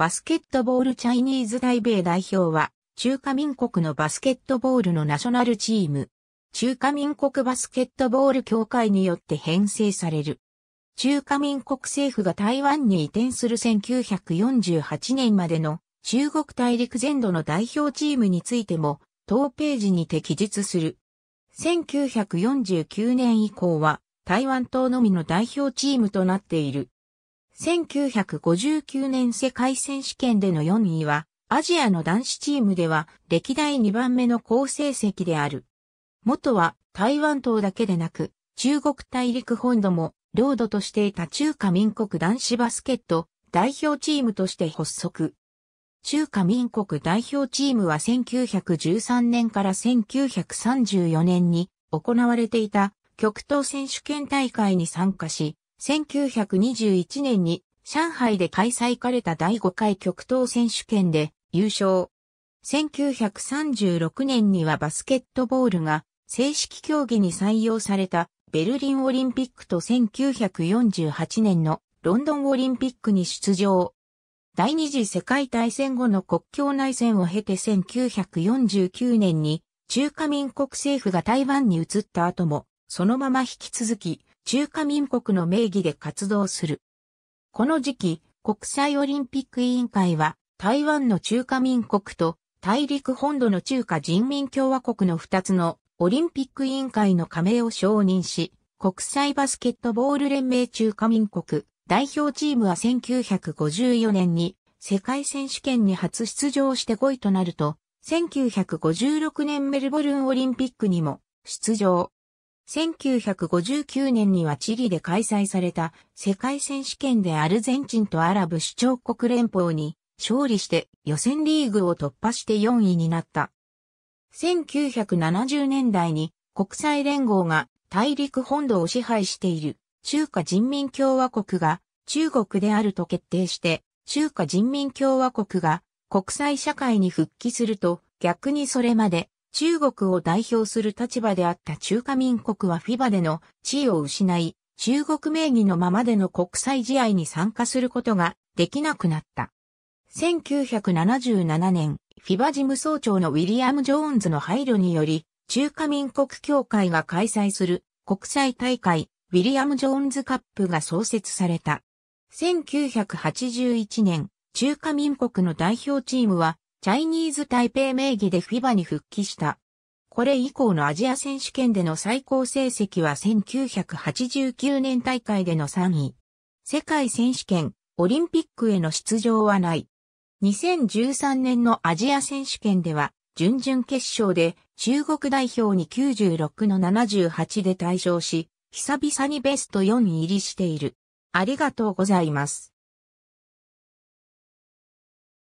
バスケットボールチャイニーズ台米代表は、中華民国のバスケットボールのナショナルチーム、中華民国バスケットボール協会によって編成される。中華民国政府が台湾に移転する1948年までの中国大陸全土の代表チームについても、当ページにて記述する。1949年以降は、台湾島のみの代表チームとなっている。1959年世界選手権での4位は、アジアの男子チームでは歴代2番目の好成績である。元は台湾島だけでなく、中国大陸本土も領土としていた中華民国男子バスケット代表チームとして発足。中華民国代表チームは1913年から1934年に行われていた極東選手権大会に参加し、1921年に上海で開催された第5回極東選手権で優勝。1936年にはバスケットボールが正式競技に採用されたベルリンオリンピックと1948年のロンドンオリンピックに出場。第二次世界大戦後の国境内戦を経て1949年に中華民国政府が台湾に移った後もそのまま引き続き中華民国の名義で活動する。この時期、国際オリンピック委員会は、台湾の中華民国と大陸本土の中華人民共和国の2つのオリンピック委員会の加盟を承認し、国際バスケットボール連盟中華民国代表チームは1954年に世界選手権に初出場して5位となると、1956年メルボルンオリンピックにも出場。1959年にはチリで開催された世界選手権でアルゼンチンとアラブ首長国連邦に勝利して予選リーグを突破して4位になった。1970年代に国際連合が大陸本土を支配している中華人民共和国が中国であると決定して中華人民共和国が国際社会に復帰すると逆にそれまで中国を代表する立場であった中華民国はフィバでの地位を失い、中国名義のままでの国際試合に参加することができなくなった。1977年、フィバ事務総長のウィリアム・ジョーンズの配慮により、中華民国協会が開催する国際大会、ウィリアム・ジョーンズカップが創設された。1981年、中華民国の代表チームはチャイニーズ台北名義でフィバに復帰した。これ以降のアジア選手権での最高成績は1989年大会での3位。世界選手権、オリンピックへの出場はない。2013年のアジア選手権では、準々決勝で中国代表に96の78で退場し、久々にベスト4入りしている。ありがとうございます。